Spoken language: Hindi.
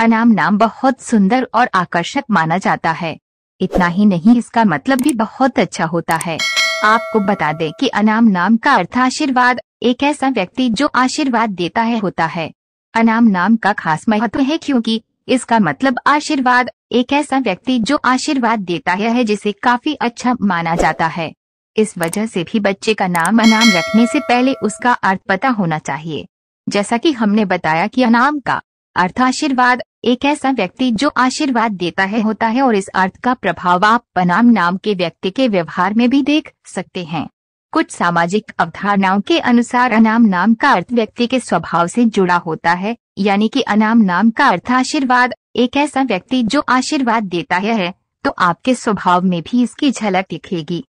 अनाम नाम बहुत सुंदर और आकर्षक माना जाता है इतना ही नहीं इसका मतलब भी बहुत अच्छा होता है आपको बता दें कि अनाम नाम का अर्थ आशीर्वाद एक ऐसा व्यक्ति जो आशीर्वाद देता है होता है अनाम नाम का खास महत्व है क्योंकि इसका मतलब आशीर्वाद एक ऐसा व्यक्ति जो आशीर्वाद देता है जिसे काफी अच्छा माना जाता है इस वजह से भी बच्चे का नाम अनाम रखने से पहले उसका अर्थ पता होना चाहिए जैसा कि हमने बताया कि अनाम का अर्थ आशीर्वाद एक ऐसा व्यक्ति जो आशीर्वाद देता है होता है और इस अर्थ का प्रभाव आप बनाम नाम के व्यक्ति के व्यवहार में भी देख सकते हैं कुछ सामाजिक अवधारणाओं के अनुसार अनाम नाम का अर्थ व्यक्ति के स्वभाव से जुड़ा होता है यानी कि अनाम नाम का अर्थ आशीर्वाद एक ऐसा व्यक्ति जो आशीर्वाद देता है तो आपके स्वभाव में भी इसकी झलक दिखेगी